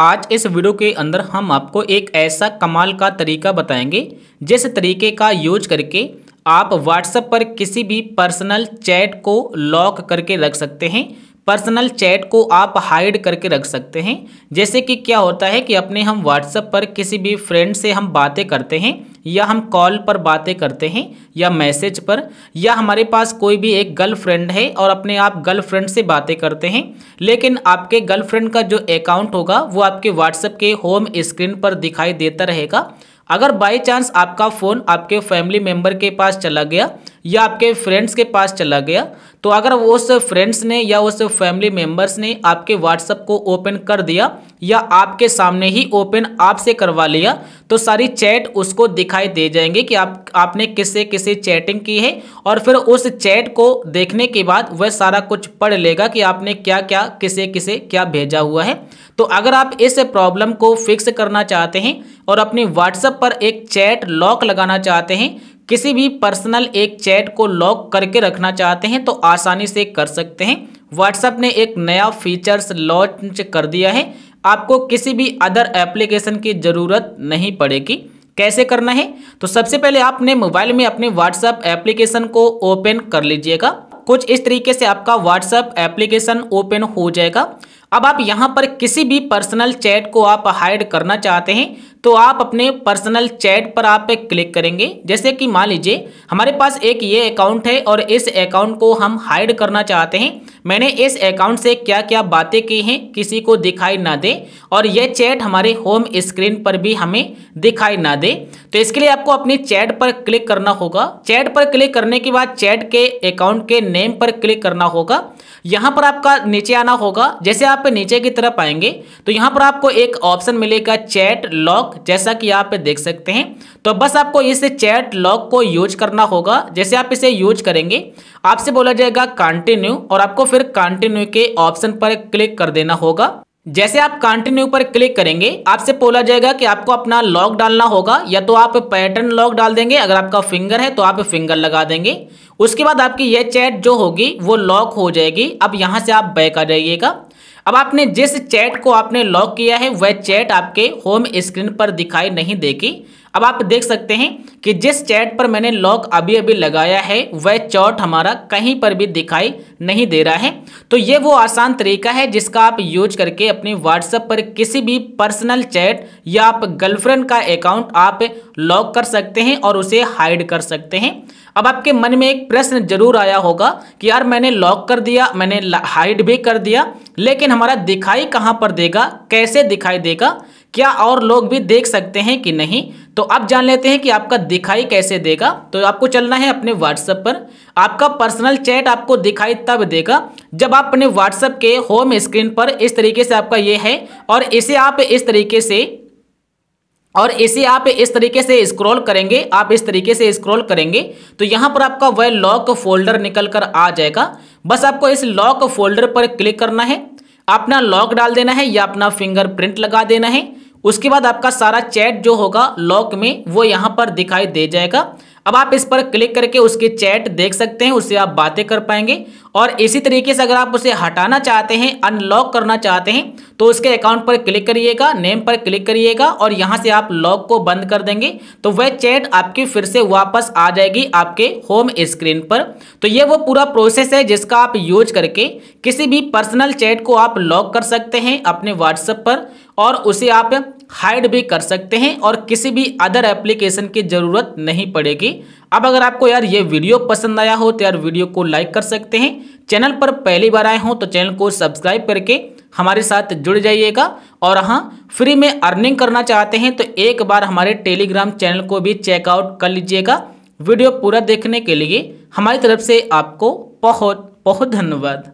आज इस वीडियो के अंदर हम आपको एक ऐसा कमाल का तरीका बताएंगे जिस तरीके का यूज करके आप व्हाट्सएप पर किसी भी पर्सनल चैट को लॉक करके रख सकते हैं पर्सनल चैट को आप हाइड करके रख सकते हैं जैसे कि क्या होता है कि अपने हम व्हाट्सएप पर किसी भी फ्रेंड से हम बातें करते हैं या हम कॉल पर बातें करते हैं या मैसेज पर या हमारे पास कोई भी एक गर्लफ्रेंड है और अपने आप गर्लफ्रेंड से बातें करते हैं लेकिन आपके गर्लफ्रेंड का जो अकाउंट होगा वो आपके व्हाट्सएप के होम स्क्रीन पर दिखाई देता रहेगा अगर बाई चांस आपका फ़ोन आपके फैमिली मेम्बर के पास चला गया या आपके फ्रेंड्स के पास चला गया तो अगर उस फ्रेंड्स ने या उस फैमिली मेम्बर्स ने आपके व्हाट्सअप को ओपन कर दिया या आपके सामने ही ओपन आपसे करवा लिया तो सारी चैट उसको दिखाई दे जाएंगे कि आप आपने किससे किसे चैटिंग की है और फिर उस चैट को देखने के बाद वह सारा कुछ पढ़ लेगा कि आपने क्या क्या किसे किसे क्या भेजा हुआ है तो अगर आप इस प्रॉब्लम को फिक्स करना चाहते हैं और अपने व्हाट्सएप पर एक चैट लॉक लगाना चाहते हैं किसी भी पर्सनल एक चैट को लॉक करके रखना चाहते हैं तो आसानी से कर सकते हैं व्हाट्सएप ने एक नया फीचर्स लॉन्च कर दिया है आपको किसी भी अदर एप्लीकेशन की ज़रूरत नहीं पड़ेगी कैसे करना है तो सबसे पहले आपने मोबाइल में अपने व्हाट्सएप एप्लीकेशन को ओपन कर लीजिएगा कुछ इस तरीके से आपका व्हाट्सएप एप्लीकेशन ओपन हो जाएगा अब आप यहाँ पर किसी भी पर्सनल चैट को आप हाइड करना चाहते हैं तो आप अपने पर्सनल चैट पर आप क्लिक करेंगे जैसे कि मान लीजिए हमारे पास एक ये अकाउंट है और इस अकाउंट को हम हाइड करना चाहते हैं मैंने इस अकाउंट से क्या क्या बातें की हैं किसी को दिखाई ना दे और यह चैट हमारे होम स्क्रीन पर भी हमें दिखाई ना दे तो इसके लिए आपको अपनी चैट पर क्लिक करना होगा चैट पर क्लिक करने के बाद चैट के अकाउंट के नेम पर क्लिक करना होगा यहाँ पर आपका नीचे आना होगा जैसे आप आप नीचे की तरफ आएंगे तो यहां पर आपको एक ऑप्शन मिलेगा चैट लॉक जैसा कि आप देख सकते हैं तो बस आपको इस चैट लॉक को यूज करना होगा जैसे आप इसे यूज करेंगे आपसे बोला जाएगा कंटिन्यू और आपको फिर कंटिन्यू के ऑप्शन पर क्लिक कर देना होगा जैसे आप कंटिन्यू पर क्लिक करेंगे आपसे बोला जाएगा कि आपको अपना लॉक डालना होगा या तो आप पैटर्न लॉक डाल देंगे अगर आपका फिंगर है तो आप फिंगर लगा देंगे उसके बाद आपकी यह चैट जो होगी वो लॉक हो जाएगी अब यहां से आप बैक आ जाइएगा अब आपने जिस चैट को आपने लॉक किया है वह चैट आपके होम स्क्रीन पर दिखाई नहीं देगी अब आप देख सकते हैं कि जिस चैट पर मैंने लॉक अभी अभी लगाया है वह चॉट हमारा कहीं पर भी दिखाई नहीं दे रहा है तो ये वो आसान तरीका है जिसका आप यूज करके अपने व्हाट्सएप पर किसी भी पर्सनल चैट या आप गर्लफ्रेंड का अकाउंट आप लॉक कर सकते हैं और उसे हाइड कर सकते हैं अब आपके मन में एक प्रश्न जरूर आया होगा कि यार मैंने लॉक कर दिया मैंने हाइड भी कर दिया लेकिन हमारा दिखाई कहाँ पर देगा कैसे दिखाई देगा क्या और लोग भी देख सकते हैं कि नहीं तो अब जान लेते हैं कि आपका दिखाई कैसे देगा तो आपको चलना है अपने व्हाट्सएप पर आपका पर्सनल चैट आपको दिखाई तब देगा जब आप अपने व्हाट्सएप के होम स्क्रीन पर इस तरीके से आपका ये है और इसे आप इस तरीके से और इसे आप इस तरीके से स्क्रॉल करेंगे आप इस तरीके से स्क्रॉल करेंगे तो यहाँ पर आपका वह लॉक फोल्डर निकल कर आ जाएगा बस आपको इस लॉक फोल्डर पर क्लिक करना है अपना लॉक डाल देना है या अपना फिंगरप्रिंट लगा देना है उसके बाद आपका सारा चैट जो होगा लॉक में वो यहाँ पर दिखाई दे जाएगा अब आप इस पर क्लिक करके उसके चैट देख सकते हैं उससे आप बातें कर पाएंगे और इसी तरीके से अगर आप उसे हटाना चाहते हैं अनलॉक करना चाहते हैं तो उसके अकाउंट पर क्लिक करिएगा नेम पर क्लिक करिएगा और यहाँ से आप लॉक को बंद कर देंगे तो वह चैट आपकी फिर से वापस आ जाएगी आपके होम स्क्रीन पर तो ये वो पूरा प्रोसेस है जिसका आप यूज करके किसी भी पर्सनल चैट को आप लॉक कर सकते हैं अपने व्हाट्सएप पर और उसे आप हाइड भी कर सकते हैं और किसी भी अदर एप्लीकेशन की ज़रूरत नहीं पड़ेगी अब अगर आपको यार ये वीडियो पसंद आया हो तो यार वीडियो को लाइक कर सकते हैं चैनल पर पहली बार आए हों तो चैनल को सब्सक्राइब करके हमारे साथ जुड़ जाइएगा और हाँ फ्री में अर्निंग करना चाहते हैं तो एक बार हमारे टेलीग्राम चैनल को भी चेकआउट कर लीजिएगा वीडियो पूरा देखने के लिए हमारी तरफ से आपको बहुत बहुत धन्यवाद